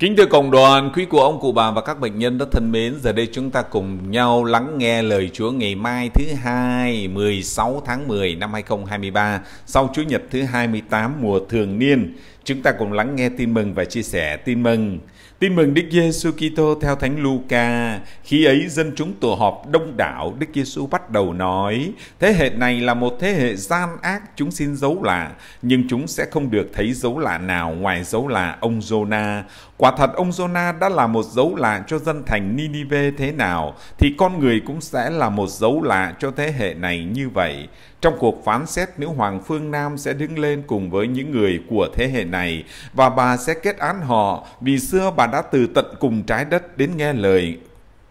Kính thưa cộng đoàn, quý cụ ông, cụ bà và các bệnh nhân rất thân mến, giờ đây chúng ta cùng nhau lắng nghe lời Chúa ngày mai thứ hai 16 tháng 10 năm 2023, sau Chúa Nhật thứ 28 mùa thường niên. Chúng ta cùng lắng nghe tin mừng và chia sẻ tin mừng. Tin mừng Đức Giêsu Kitô theo Thánh Luca. Khi ấy dân chúng tụ họp đông đảo, Đức Giêsu bắt đầu nói: Thế hệ này là một thế hệ gian ác, chúng xin dấu lạ, nhưng chúng sẽ không được thấy dấu lạ nào ngoài dấu lạ ông Giona Quả thật ông Jonah đã là một dấu lạ cho dân thành Ninive thế nào, thì con người cũng sẽ là một dấu lạ cho thế hệ này như vậy. Trong cuộc phán xét, nữ hoàng phương Nam sẽ đứng lên cùng với những người của thế hệ này và bà sẽ kết án họ vì xưa bà đã từ tận cùng trái đất đến nghe lời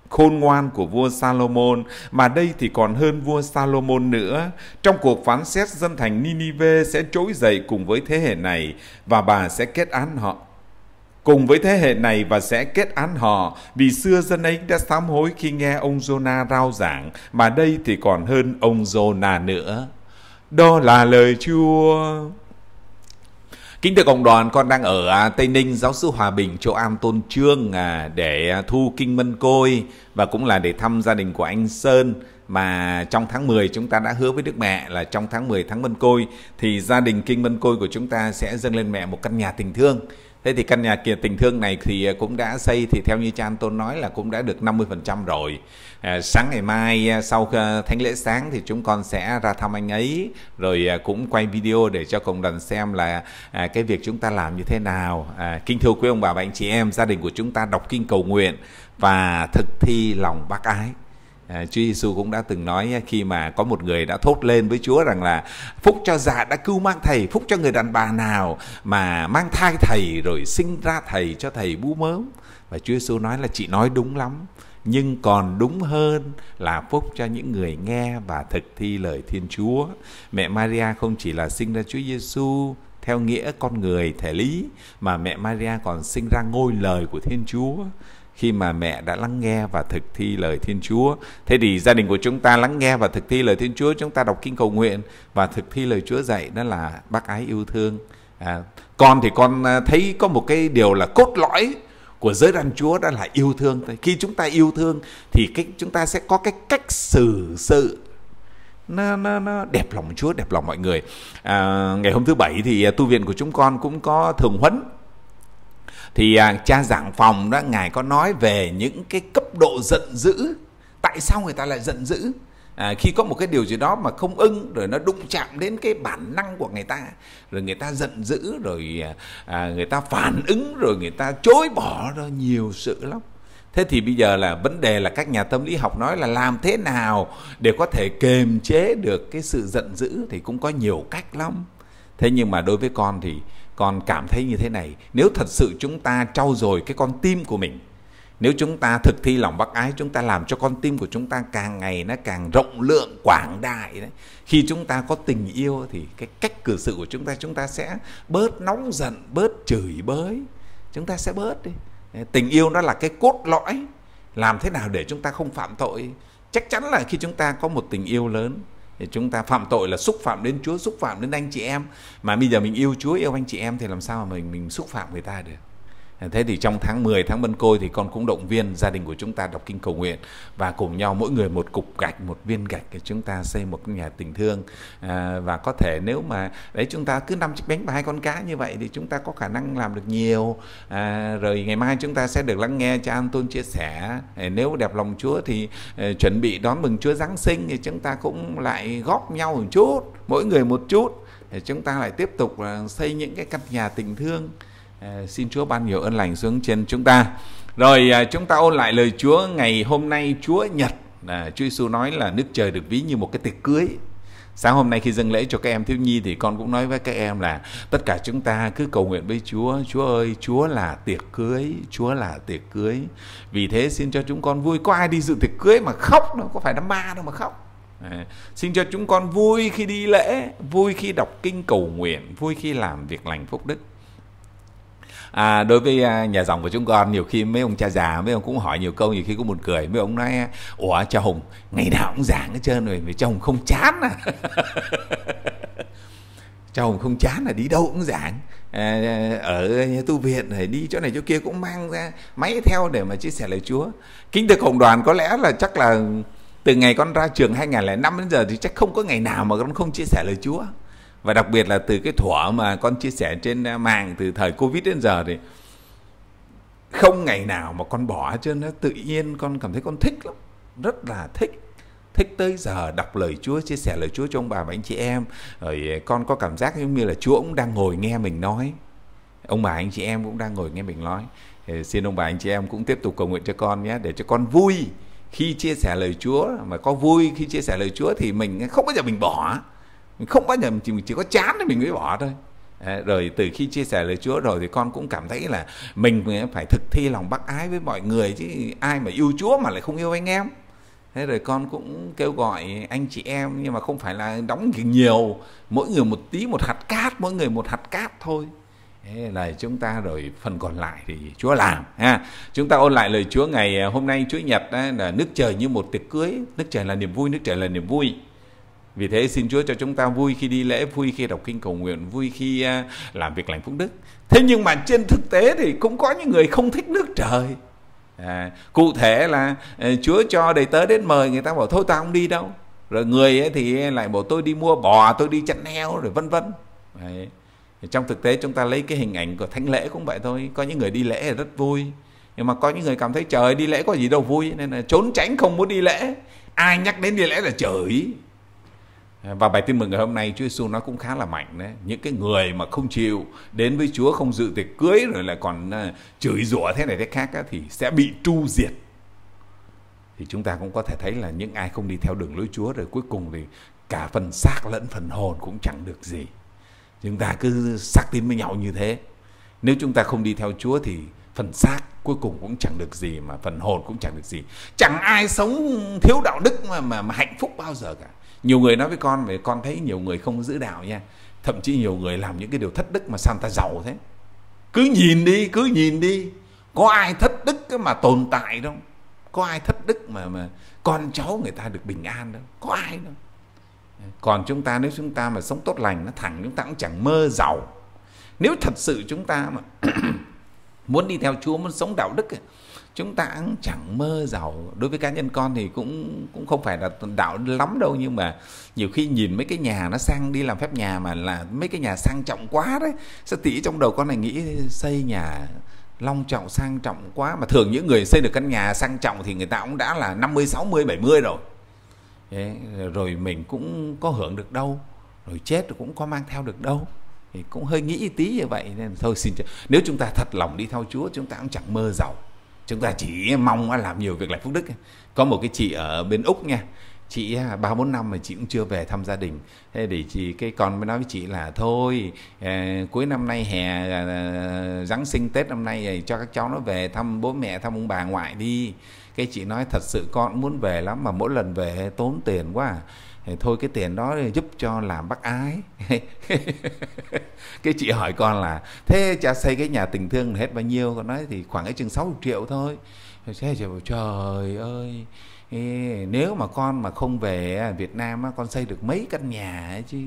khôn ngoan của vua Salomon, mà đây thì còn hơn vua Salomon nữa. Trong cuộc phán xét dân thành Ninive sẽ trỗi dậy cùng với thế hệ này và bà sẽ kết án họ cùng với thế hệ này và sẽ kết án họ vì xưa dân ấy đã sám hối khi nghe ông Jonah rao giảng mà đây thì còn hơn ông Jonah nữa. Đó là lời Chúa. Kính thưa cộng đoàn, con đang ở à, Tây Ninh, giáo sư Hòa Bình, chỗ Am Tôn Trương à, để à, thu kinh mân côi và cũng là để thăm gia đình của anh Sơn mà trong tháng 10 chúng ta đã hứa với Đức Mẹ là trong tháng 10 tháng Mân Côi thì gia đình Kinh Mân Côi của chúng ta sẽ dâng lên mẹ một căn nhà tình thương Thế thì căn nhà kia tình thương này thì à, cũng đã xây thì theo như cha anh Tôn nói là cũng đã được 50% rồi. À, sáng ngày mai à, sau à, thánh lễ sáng thì chúng con sẽ ra thăm anh ấy rồi cũng quay video để cho cộng đoàn xem là à, cái việc chúng ta làm như thế nào. À, kính thưa quý ông bà và anh chị em, gia đình của chúng ta đọc kinh cầu nguyện và thực thi lòng bác ái. À, Chúa Giêsu cũng đã từng nói khi mà có một người đã thốt lên với Chúa rằng là phúc cho dạ đã cưu mang thầy, phúc cho người đàn bà nào mà mang thai thầy rồi sinh ra thầy cho thầy bú mớm. Và Chúa Giêsu nói là chị nói đúng lắm, nhưng còn đúng hơn là phúc cho những người nghe và thực thi lời Thiên Chúa. Mẹ Maria không chỉ là sinh ra Chúa Giêsu theo nghĩa con người thể lý mà mẹ Maria còn sinh ra ngôi lời của Thiên Chúa khi mà mẹ đã lắng nghe và thực thi lời Thiên Chúa. Thế thì gia đình của chúng ta lắng nghe và thực thi lời Thiên Chúa, chúng ta đọc kinh cầu nguyện và thực thi lời Chúa dạy đó là bác ái yêu thương. À, con thì con à, thấy có một cái điều là cốt lõi của giới đàn Chúa đó là yêu thương. Khi chúng ta yêu thương thì cái, chúng ta sẽ có cái cách xử sự nó, nó, nó đẹp lòng Chúa, đẹp lòng mọi người. À, ngày hôm thứ bảy thì à, tu viện của chúng con cũng có thường huấn thì à, cha giảng phòng đó ngài có nói về những cái cấp độ giận dữ tại sao người ta lại giận dữ à, khi có một cái điều gì đó mà không ưng rồi nó đụng chạm đến cái bản năng của người ta rồi người ta giận dữ rồi à, người ta phản ứng rồi người ta chối bỏ rồi nhiều sự lắm thế thì bây giờ là vấn đề là các nhà tâm lý học nói là làm thế nào để có thể kềm chế được cái sự giận dữ thì cũng có nhiều cách lắm thế nhưng mà đối với con thì con cảm thấy như thế này nếu thật sự chúng ta trau dồi cái con tim của mình nếu chúng ta thực thi lòng bác ái chúng ta làm cho con tim của chúng ta càng ngày nó càng rộng lượng quảng đại đấy khi chúng ta có tình yêu thì cái cách cư xử của chúng ta chúng ta sẽ bớt nóng giận bớt chửi bới chúng ta sẽ bớt đi tình yêu nó là cái cốt lõi làm thế nào để chúng ta không phạm tội chắc chắn là khi chúng ta có một tình yêu lớn thì chúng ta phạm tội là xúc phạm đến Chúa, xúc phạm đến anh chị em. Mà bây giờ mình yêu Chúa, yêu anh chị em thì làm sao mà mình mình xúc phạm người ta được? Thế thì trong tháng 10, tháng Mân Côi thì con cũng động viên gia đình của chúng ta đọc kinh cầu nguyện và cùng nhau mỗi người một cục gạch, một viên gạch để chúng ta xây một nhà tình thương. À, và có thể nếu mà đấy chúng ta cứ năm chiếc bánh và hai con cá như vậy thì chúng ta có khả năng làm được nhiều. À, rồi ngày mai chúng ta sẽ được lắng nghe cha Anton chia sẻ. À, nếu đẹp lòng Chúa thì à, chuẩn bị đón mừng Chúa Giáng sinh thì chúng ta cũng lại góp nhau một chút, mỗi người một chút để chúng ta lại tiếp tục ờ, xây những cái căn nhà tình thương Ờ, xin Chúa ban nhiều ơn lành xuống trên chúng ta. Rồi à, chúng ta ôn lại lời Chúa ngày hôm nay Chúa Nhật. À, Chúa Giêsu nói là nước trời được ví như một cái tiệc cưới. Sáng hôm nay khi dâng lễ cho các em thiếu nhi thì con cũng nói với các em là tất cả chúng ta cứ cầu nguyện với Chúa, Chúa ơi, Chúa là tiệc cưới, Chúa là tiệc cưới. Vì thế xin cho chúng con vui, có ai đi dự tiệc cưới mà khóc đâu, có phải đám ma đâu mà khóc. À, xin cho chúng con vui khi đi lễ, vui khi đọc kinh cầu nguyện, vui khi làm việc lành phúc đức à, đối với à, nhà dòng của chúng con nhiều khi mấy ông cha già mấy ông cũng hỏi nhiều câu nhiều khi cũng buồn cười mấy ông nói à, ủa cha hùng ngày nào cũng giảng hết trơn rồi mà cha hùng không chán à cha hùng không chán là đi đâu cũng giảng à, à ở tu viện này đi chỗ này chỗ kia cũng mang ra máy theo để mà chia sẻ lời Chúa kính thưa cộng đoàn có lẽ là chắc là từ ngày con ra trường 2005 đến giờ thì chắc không có ngày nào mà con không chia sẻ lời Chúa và đặc biệt là từ cái thuở mà con chia sẻ trên à, mạng từ thời covid đến giờ thì không ngày nào mà con bỏ chứ nó tự nhiên con cảm thấy con thích lắm rất là thích thích tới giờ đọc lời Chúa chia sẻ lời Chúa cho ông bà và anh chị em rồi à, con có cảm giác giống như là Chúa cũng đang ngồi nghe mình nói ông bà anh chị em cũng đang ngồi nghe mình nói thì xin ông bà anh chị em cũng tiếp tục cầu nguyện cho con nhé để cho con vui khi chia sẻ lời Chúa mà có vui khi chia sẻ lời Chúa thì mình không bao giờ mình bỏ không bao giờ mình chỉ, mình chỉ có chán thì mình mới bỏ thôi rồi từ khi chia sẻ lời Chúa rồi thì con cũng cảm thấy là mình phải thực thi lòng bác ái với mọi người chứ ai mà yêu Chúa mà lại không yêu anh em. Thế rồi con cũng kêu gọi anh chị em nhưng mà không phải là đóng nhiều, mỗi người một tí một hạt cát, mỗi người một hạt cát thôi. Thế là chúng ta rồi phần còn lại thì Chúa làm ha. Chúng ta ôn lại lời Chúa ngày à, hôm nay Chúa Nhật là nước trời như một tiệc cưới, nước trời là niềm vui, nước trời là niềm vui vì thế xin Chúa cho chúng ta vui khi đi lễ, vui khi đọc kinh cầu nguyện, vui khi à, làm việc lành phúc đức. Thế nhưng mà trên thực tế thì cũng có những người không thích nước trời. À, cụ thể là à, Chúa cho đầy tớ đến mời người ta bảo thôi tao không đi đâu. Rồi người ấy thì lại bảo tôi đi mua bò, tôi đi chăn heo rồi vân vân. Trong thực tế chúng ta lấy cái hình ảnh của thánh lễ cũng vậy thôi. Có những người đi lễ rất vui. Nhưng mà có những người cảm thấy trời đi lễ có gì đâu vui. Nên là trốn tránh không muốn đi lễ. Ai nhắc đến đi lễ là chửi và bài tin mừng ngày hôm nay Chúa Giêsu nó cũng khá là mạnh đấy những cái người mà không chịu đến với Chúa không dự tiệc cưới rồi lại còn ờ, chửi rủa thế này thế khác thì sẽ bị tru diệt thì chúng ta cũng có thể thấy là những ai không đi theo đường lối Chúa rồi cuối cùng thì cả phần xác lẫn phần hồn cũng chẳng được gì chúng ta cứ xác tín với nhau như thế nếu chúng ta không đi theo Chúa thì phần xác cuối cùng cũng chẳng được gì mà phần hồn cũng chẳng được gì chẳng ai sống thiếu đạo đức mà mà, mà hạnh phúc bao giờ cả nhiều người nói với con về con thấy nhiều người không giữ đạo nha thậm chí nhiều người làm những cái điều thất đức mà ta giàu thế cứ nhìn đi cứ nhìn đi có ai thất đức mà tồn tại đâu có ai thất đức mà mà con cháu người ta được bình an đâu có ai đâu còn chúng ta nếu chúng ta mà sống tốt lành nó thẳng chúng ta cũng chẳng mơ giàu nếu thật sự chúng ta mà muốn đi theo chúa muốn sống đạo đức ấy, chúng ta cũng chẳng mơ giàu đối với cá nhân con thì cũng cũng không phải là đạo lắm đâu nhưng mà nhiều khi nhìn mấy cái nhà nó sang đi làm phép nhà mà là mấy cái nhà sang trọng quá đấy sẽ tỉ trong đầu con này nghĩ xây nhà long trọng sang trọng quá mà thường những người xây được căn nhà sang trọng thì người ta cũng đã là 50 60 70 rồi Đấy, rồi mình cũng có hưởng được đâu rồi chết cũng có mang theo được đâu thì cũng hơi nghĩ tí như vậy nên thôi xin ch... nếu chúng ta thật lòng đi theo Chúa chúng ta cũng chẳng mơ giàu chúng ta chỉ mong làm nhiều việc lành phúc đức có một cái chị ở bên úc nha chị ba bốn năm mà chị cũng chưa về thăm gia đình thế để chị cái con mới nói với chị là thôi à, cuối năm nay hè à, giáng sinh tết năm nay à, cho các cháu nó về thăm bố mẹ thăm ông bà ngoại đi cái chị nói thật sự con muốn về lắm mà mỗi lần về tốn tiền quá à thì thôi cái tiền đó giúp cho làm bác ái cái chị hỏi con là thế cha xây cái nhà tình thương hết bao nhiêu con nói thì khoảng cái chừng 60 triệu thôi thế chị bảo trời ơi nếu mà con mà không về Việt Nam con xây được mấy căn nhà ấy chứ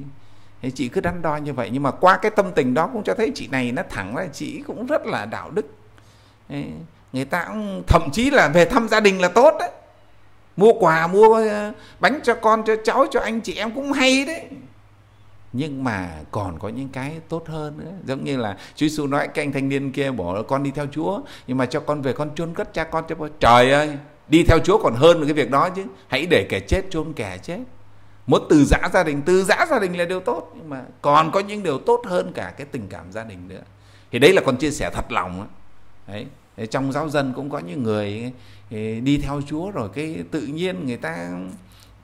chị cứ đắn đo như vậy nhưng mà qua cái tâm tình đó cũng cho thấy chị này nó thẳng là chị cũng rất là đạo đức người ta cũng thậm chí là về thăm gia đình là tốt đấy mua quà mua ờ, bánh cho con cho cháu cho anh chị em cũng hay đấy nhưng mà còn có những cái tốt hơn nữa giống như là Chúa Giêsu nói cái anh thanh niên kia bỏ con đi theo Chúa nhưng mà cho con về con chôn cất cha con cho con. trời ơi đi theo Chúa còn hơn cái việc đó chứ hãy để kẻ chết chôn kẻ chết muốn từ giã gia đình từ giã gia đình là điều tốt nhưng mà còn có những điều tốt hơn cả cái tình cảm gia đình nữa thì đấy là con chia sẻ thật lòng đó. đấy trong giáo dân cũng có những người đi theo Chúa rồi cái tự nhiên người ta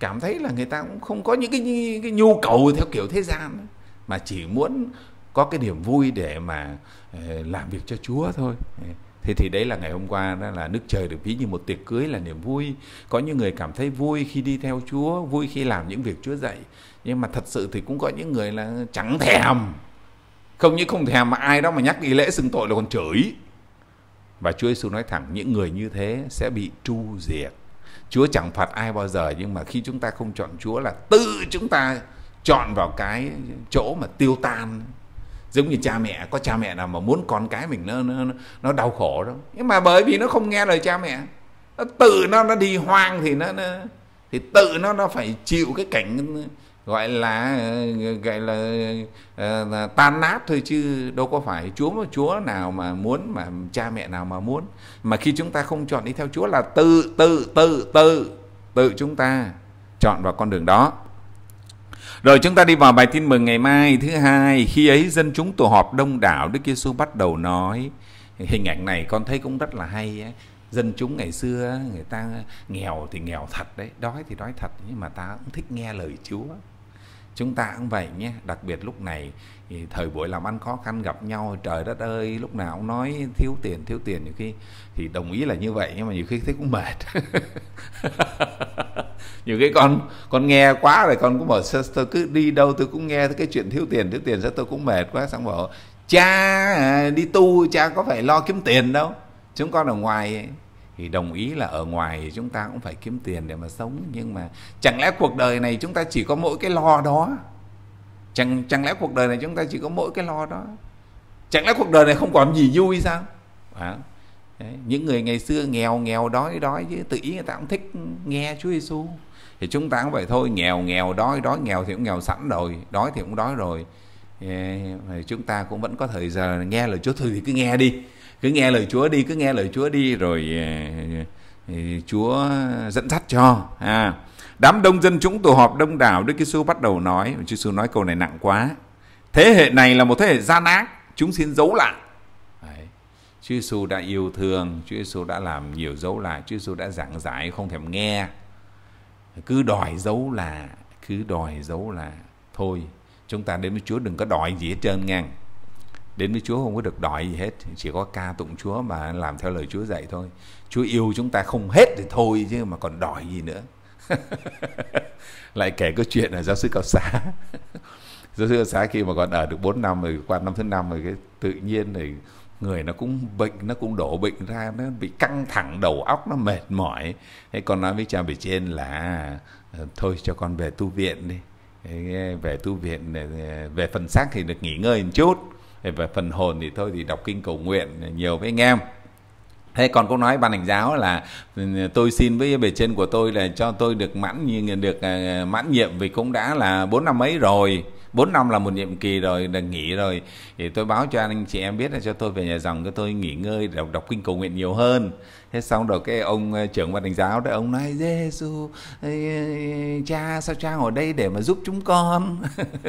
cảm thấy là người ta cũng không có những cái, cái nhu cầu theo kiểu thế gian mà chỉ muốn có cái niềm vui để mà ờ, làm việc cho Chúa thôi ờ, Thì thì đấy là ngày hôm qua đó là nước Trời được ví như một tiệc cưới là niềm vui có những người cảm thấy vui khi đi theo Chúa vui khi làm những việc Chúa dạy nhưng mà thật sự thì cũng có những người là chẳng thèm không những không thèm mà ai đó mà nhắc đi lễ xưng tội là còn chửi và Chúa Giêsu nói thẳng những người như thế sẽ bị tru diệt. Chúa chẳng phạt ai bao giờ nhưng mà khi chúng ta không chọn Chúa là tự chúng ta chọn vào cái chỗ mà tiêu tan giống như cha mẹ có cha mẹ nào mà muốn con cái mình nó nó nó đau khổ đâu nhưng mà bởi vì nó không nghe lời cha mẹ nó tự nó nó đi hoang thì nó, nó thì tự nó nó phải chịu cái cảnh gọi là ờ, gọi là, ờ, là tan nát thôi chứ đâu có phải chúa chúa nào mà muốn mà cha mẹ nào mà muốn mà khi chúng ta không chọn đi theo chúa là tự tự tự tự tự chúng ta chọn vào con đường đó rồi chúng ta đi vào bài tin mừng ngày mai thứ hai khi ấy dân chúng tụ họp đông đảo đức giêsu bắt đầu nói hình ảnh này con thấy cũng rất là hay ấy dân chúng ngày xưa người ta nghèo thì nghèo thật đấy đói thì đói thật nhưng mà ta cũng thích nghe lời chúa chúng ta cũng vậy nhé đặc biệt lúc này thời buổi làm ăn khó khăn gặp nhau trời đất ơi lúc nào cũng nói thiếu tiền thiếu tiền nhiều khi thì đồng ý là như vậy nhưng mà nhiều khi thấy cũng mệt nhiều khi con con nghe quá rồi con cũng bảo sao tôi cứ đi đâu tôi cũng nghe cái chuyện thiếu tiền thiếu tiền sao tôi cũng mệt quá xong bảo cha đi tu cha có phải lo kiếm tiền đâu chúng con ở ngoài thì đồng ý là ở ngoài chúng ta cũng phải kiếm tiền để mà sống nhưng mà chẳng lẽ cuộc đời này chúng ta chỉ có mỗi cái lo đó chẳng chẳng lẽ cuộc đời này chúng ta chỉ có mỗi cái lo đó chẳng lẽ cuộc đời này không còn gì vui sao à, đấy. những người ngày xưa nghèo nghèo đói đói chứ tự ý người ta cũng thích nghe Chúa Giêsu thì chúng ta cũng vậy thôi nghèo nghèo đói đói nghèo thì cũng nghèo sẵn rồi đói thì cũng đói rồi thì chúng ta cũng vẫn có thời giờ nghe lời Chúa thôi thì cứ nghe đi cứ nghe lời Chúa đi cứ nghe lời Chúa đi rồi ờ, ờ, Chúa dẫn dắt cho à đám đông dân chúng tụ họp đông đảo Đức Giêsu bắt đầu nói Chúa Giêsu nói câu này nặng quá thế hệ này là một thế hệ gian ác chúng xin giấu lại Đấy. Chúa Giêsu đã yêu thương Chúa Giêsu đã làm nhiều giấu lại Chúa Giêsu đã giảng giải không thèm nghe cứ đòi giấu là cứ đòi giấu là thôi chúng ta đến với Chúa đừng có đòi gì hết trơn ngang đến với Chúa không có được đòi gì hết chỉ có ca tụng Chúa mà làm theo lời Chúa dạy thôi Chúa yêu chúng ta không hết thì thôi chứ mà còn đòi gì nữa lại kể cái chuyện là giáo sư Cao Xá giáo sư Cao Xá khi mà còn ở được 4 năm rồi qua năm thứ năm rồi cái tự nhiên thì người nó cũng bệnh nó cũng đổ bệnh ra nó bị căng thẳng đầu óc nó mệt mỏi thế con nói với cha bề trên là à, thôi cho con về tu viện đi về tu viện về phần xác thì được nghỉ ngơi một chút về phần hồn thì thôi thì đọc kinh cầu nguyện nhiều với anh em thế còn cũng nói ban hành giáo là ừ, tôi xin với bề trên của tôi là cho tôi được mãn như được à, mãn nhiệm vì cũng đã là bốn năm mấy rồi bốn năm là một nhiệm kỳ rồi là nghỉ rồi thì tôi báo cho anh chị em biết là cho tôi về nhà dòng cho tôi nghỉ ngơi đọc, đọc kinh cầu nguyện nhiều hơn thế xong rồi cái ông ờ, trưởng ban đánh giáo đấy ông nói giê Giêsu cha sao cha ở đây để mà giúp chúng con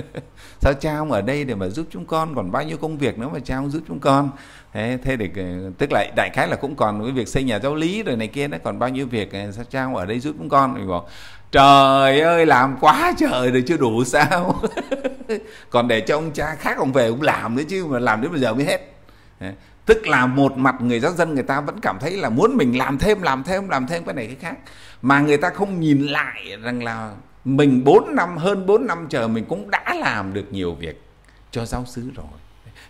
sao cha ông ở đây để mà giúp chúng con còn bao nhiêu công việc nữa mà cha ông giúp chúng con thế thế thì ờ, tức là đại khái là cũng còn cái việc xây nhà giáo lý rồi này kia nó còn bao nhiêu việc ờ, sao cha ông ở đây giúp chúng con mình bảo trời ơi làm quá trời rồi chưa đủ sao còn để cho ông cha khác ông về cũng làm nữa chứ mà làm đến bây giờ mới hết tức là một mặt người giáo dân người ta vẫn cảm thấy là muốn mình làm thêm làm thêm làm thêm cái này cái khác mà người ta không nhìn lại rằng là mình 4 năm hơn 4 năm chờ mình cũng đã làm được nhiều việc cho giáo xứ rồi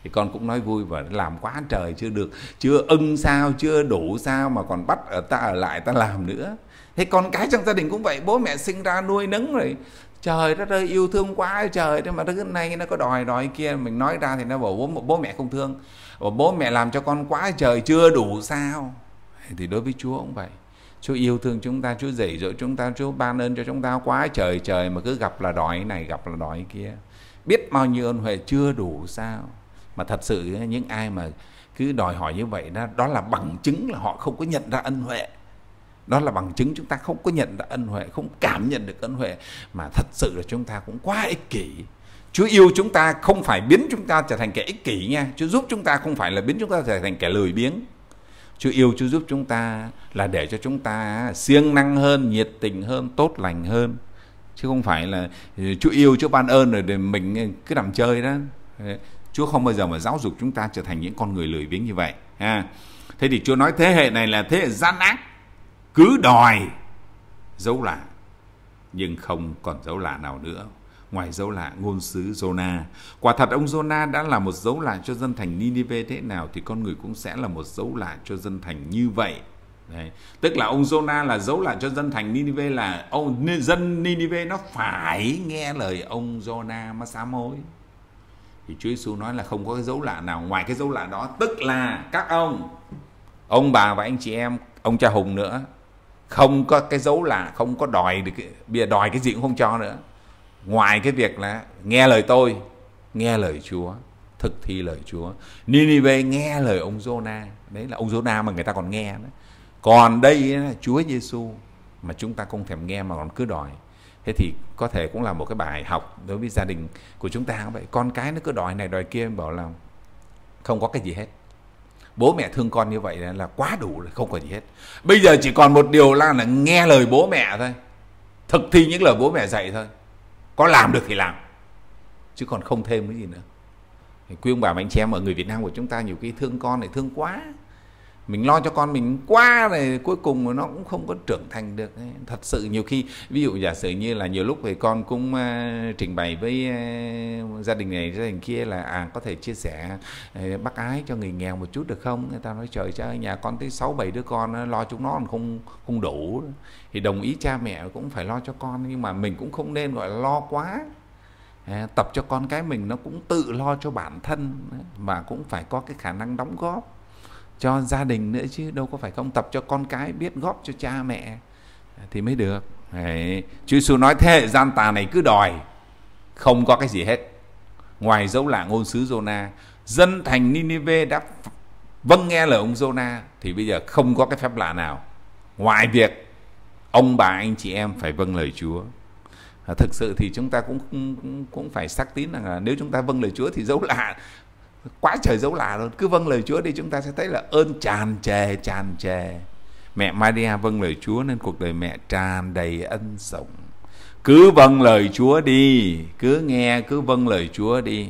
thì con cũng nói vui và làm quá trời chưa được chưa ưng sao chưa đủ sao mà còn bắt ở ta ở lại ta làm nữa thế con cái trong gia đình cũng vậy bố mẹ sinh ra nuôi nấng rồi trời đất ơi yêu thương quá trời thế mà nó cứ nay nó có đòi đòi kia mình nói ra thì nó bảo bố bố mẹ không thương bảo bố mẹ làm cho con quá trời chưa đủ sao thì đối với chúa cũng vậy chúa yêu thương chúng ta chúa dạy dỗ chúng ta chúa ban ơn cho chúng ta quá trời trời mà cứ gặp là đòi này gặp là đòi kia biết bao nhiêu ơn huệ chưa đủ sao mà thật sự những ai mà cứ đòi hỏi như vậy đó đó là bằng chứng là họ không có nhận ra ân huệ đó là bằng chứng chúng ta không có nhận được ân huệ không cảm nhận được ân huệ mà thật sự là chúng ta cũng quá ích kỷ Chúa yêu chúng ta không phải biến chúng ta trở thành kẻ ích kỷ nha Chúa giúp chúng ta không phải là biến chúng ta trở thành kẻ lười biếng Chúa yêu Chúa giúp chúng ta là để cho chúng ta siêng năng hơn, nhiệt tình hơn, tốt lành hơn Chứ không phải là ừ, Chúa yêu, Chúa ban ơn rồi để mình ừ, cứ nằm chơi đó Chúa không bao giờ mà giáo dục chúng ta trở thành những con người lười biếng như vậy ha. Thế thì Chúa nói thế hệ này là thế hệ gian ác cứ đòi dấu lạ nhưng không còn dấu lạ nào nữa ngoài dấu lạ ngôn sứ Jonah. Quả thật ông Jonah đã là một dấu lạ cho dân thành Ninive thế nào thì con người cũng sẽ là một dấu lạ cho dân thành như vậy. Đấy. Tức là ông Jonah là dấu lạ cho dân thành Ninive là ông dân Ninive nó phải nghe lời ông Jonah mà sám hối. Thì Chúa Giêsu nói là không có cái dấu lạ nào ngoài cái dấu lạ đó, tức là các ông, ông bà và anh chị em, ông cha Hùng nữa không có cái dấu lạ không có đòi được bây giờ đòi cái gì cũng không cho nữa ngoài cái việc là nghe lời tôi nghe lời Chúa thực thi lời Chúa Ninive nghe lời ông Jonah đấy là ông Jonah mà người ta còn nghe đó. còn đây là Chúa Giêsu mà chúng ta không thèm nghe mà còn cứ đòi thế thì có thể cũng là một cái bài học đối với gia đình của chúng ta vậy con cái nó cứ đòi này đòi kia bảo là không có cái gì hết bố mẹ thương con như vậy là quá đủ rồi không còn gì hết bây giờ chỉ còn một điều là là nghe lời bố mẹ thôi thực thi những lời bố mẹ dạy thôi có làm được thì làm chứ còn không thêm cái gì nữa thì quý ông bà anh chị em ở người Việt Nam của chúng ta nhiều khi thương con này thương quá mình lo cho con mình qua này cuối cùng nó cũng không có trưởng thành được thật sự nhiều khi ví dụ giả sử như là nhiều lúc thì con cũng uh, trình bày với uh, gia đình này gia đình kia là à có thể chia sẻ uh, bác ái cho người nghèo một chút được không người ta nói trời cha nhà con tới sáu bảy đứa con lo chúng nó còn không không đủ thì đồng ý cha mẹ cũng phải lo cho con nhưng mà mình cũng không nên gọi là lo quá tập cho con cái mình nó cũng tự lo cho bản thân mà cũng phải có cái khả năng đóng góp cho gia đình nữa chứ đâu có phải không tập cho con cái biết góp cho cha mẹ à, thì mới được Đấy. Chúa Giêsu nói thế hệ gian tà này cứ đòi không có cái gì hết ngoài dấu lạ ngôn sứ Jonah dân thành Ninive đã vâng nghe lời ông Jonah thì bây giờ không có cái phép lạ nào ngoài việc ông bà anh chị em phải vâng lời Chúa à, thực sự thì chúng ta cũng cũng, cũng phải xác tín rằng là nếu chúng ta vâng lời Chúa thì dấu lạ quá trời dấu lạ luôn cứ vâng lời Chúa đi chúng ta sẽ thấy là ơn tràn trề tràn trề mẹ Maria vâng lời Chúa nên cuộc đời mẹ tràn đầy ân sủng cứ vâng lời Chúa đi cứ nghe cứ vâng lời Chúa đi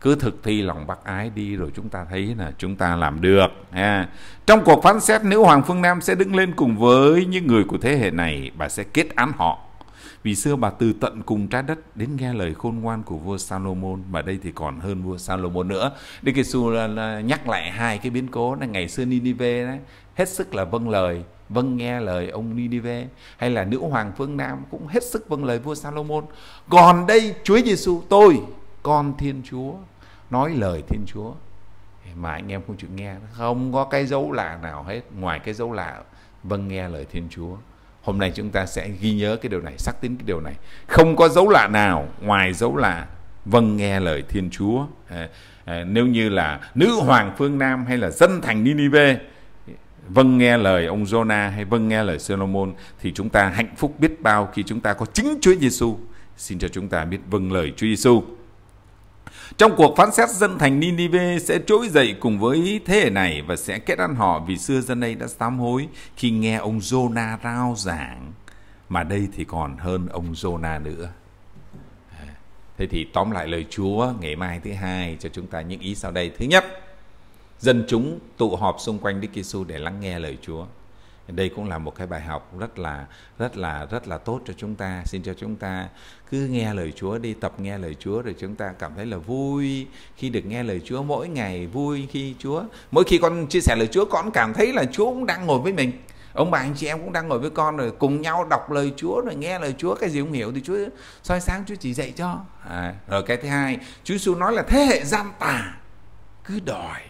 cứ thực thi lòng bác ái đi rồi chúng ta thấy là chúng ta làm được à, trong cuộc phán xét nữ hoàng phương nam sẽ đứng lên cùng với những người của thế hệ này bà sẽ kết án họ vì xưa bà từ tận cùng trái đất đến nghe lời khôn ngoan của vua Salomon mà đây thì còn hơn vua Salomon nữa. Đức Giêsu ờ, là nhắc lại hai cái biến cố là ngày xưa Ninive đấy, hết sức là vâng lời vâng nghe lời ông Ninive hay là nữ hoàng phương Nam cũng hết sức vâng lời vua Salomon. Còn đây Chúa Giêsu tôi con Thiên Chúa nói lời Thiên Chúa mà anh em không chịu nghe không có cái dấu lạ nào hết ngoài cái dấu lạ vâng nghe lời Thiên Chúa Hôm nay chúng ta sẽ ghi nhớ cái điều này, xác tín cái điều này. Không có dấu lạ nào ngoài dấu lạ vâng nghe lời Thiên Chúa. Ờ, ờ, nếu như là nữ hoàng phương Nam hay là dân thành Ninive vâng nghe lời ông Jonah hay vâng nghe lời Solomon thì chúng ta hạnh phúc biết bao khi chúng ta có chính Chúa Giêsu. Xin cho chúng ta biết vâng lời Chúa Giêsu. Trong cuộc phán xét dân thành Ninive sẽ trỗi dậy cùng với thế hệ này và sẽ kết ăn họ vì xưa dân đây đã sám hối khi nghe ông Jonah rao giảng. Mà đây thì còn hơn ông Jonah nữa. À, thế thì tóm lại lời Chúa ngày mai thứ hai cho chúng ta những ý sau đây. Thứ nhất, dân chúng tụ họp xung quanh Đức Giêsu để lắng nghe lời Chúa đây cũng là một cái bài học rất là rất là rất là tốt cho chúng ta xin cho chúng ta cứ nghe lời Chúa đi tập nghe lời Chúa rồi chúng ta cảm thấy là vui khi được nghe lời Chúa mỗi ngày vui khi Chúa mỗi khi con chia sẻ lời Chúa con cảm thấy là Chúa cũng đang ngồi với mình ông bà anh chị em cũng đang ngồi với con rồi cùng nhau đọc lời Chúa rồi nghe lời Chúa cái gì không hiểu thì Chúa soi sáng Chúa chỉ dạy cho à, rồi cái thứ hai Chúa Giêsu nói là thế hệ gian tà cứ đòi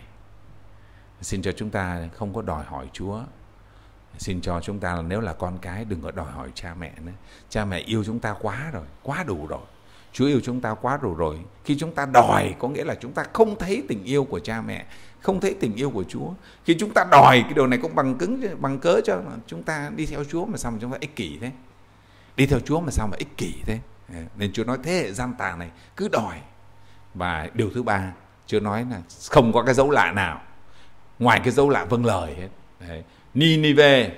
xin cho chúng ta không có đòi hỏi Chúa xin cho chúng ta là nếu là con cái đừng có đòi hỏi cha mẹ nữa cha mẹ yêu chúng ta quá rồi quá đủ rồi chúa yêu chúng ta quá đủ rồi khi chúng ta đòi có nghĩa là chúng ta không thấy tình yêu của cha mẹ không thấy tình yêu của chúa khi chúng ta đòi cái điều này cũng bằng cứng bằng cớ cho chúng ta đi theo chúa mà sao mà chúng ta ích kỷ thế đi theo chúa mà sao mà ích kỷ thế à, nên chúa nói thế hệ gian tà này cứ đòi và điều thứ ba chúa nói là không có cái dấu lạ nào ngoài cái dấu lạ vâng lời hết Đấy. Ninive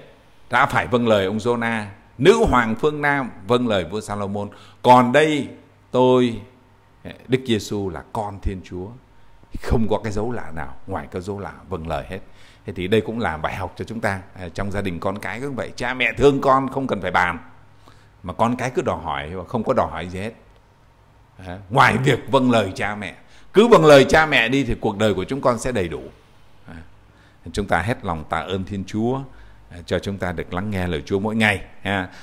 đã phải vâng lời ông Jonah, nữ hoàng phương Nam vâng lời vua Salomon. Còn đây tôi Đức Giêsu là con Thiên Chúa, không có cái dấu lạ nào ngoài cái dấu lạ vâng lời hết. Thế thì đây cũng là bài học cho chúng ta à, trong gia đình con cái cũng vậy, cha mẹ thương con không cần phải bàn mà con cái cứ đòi hỏi và không có đòi hỏi gì hết. À, ngoài việc vâng lời cha mẹ, cứ vâng lời cha mẹ đi thì cuộc đời của chúng con sẽ đầy đủ chúng ta hết lòng tạ ơn Thiên Chúa à, cho chúng ta được lắng nghe lời Chúa mỗi ngày.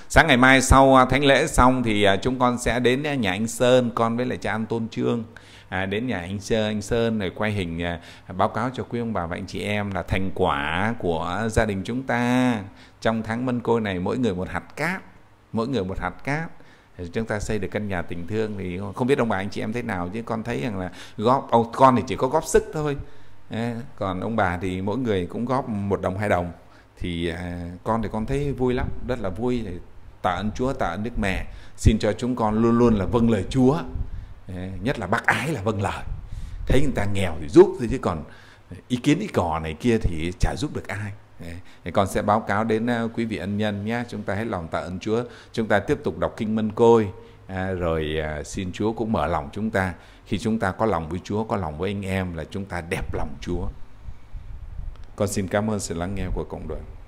Sáng ngày mai sau à, thánh lễ xong thì à, chúng con sẽ đến nhà anh Sơn, con với lại cha anh Tôn Trương à, đến nhà anh Sơn, anh Sơn để quay hình à, báo cáo cho quý ông bà và anh chị em là thành quả của gia đình chúng ta trong tháng mân côi này mỗi người một hạt cát, mỗi người một hạt cát chúng ta xây được căn nhà tình thương thì không biết ông bà anh chị em thế nào chứ con thấy rằng là góp ông con thì chỉ có góp sức thôi còn ông bà thì mỗi người cũng góp một đồng hai đồng thì à, con thì con thấy vui lắm rất là vui tạ ơn Chúa tạ ơn Đức Mẹ xin cho chúng con luôn luôn là vâng lời Chúa nhất là bác ái là vâng lời thấy người ta nghèo thì giúp thôi chứ còn ý kiến ý cò này kia thì chả giúp được ai thì con sẽ báo cáo đến à, quý vị ân nhân nhé chúng ta hết lòng tạ ơn Chúa chúng ta tiếp tục đọc kinh Mân Côi à, rồi xin Chúa cũng mở lòng chúng ta khi chúng ta có lòng với Chúa, có lòng với anh em là chúng ta đẹp lòng Chúa. Con xin cảm ơn sự lắng nghe của cộng đoàn.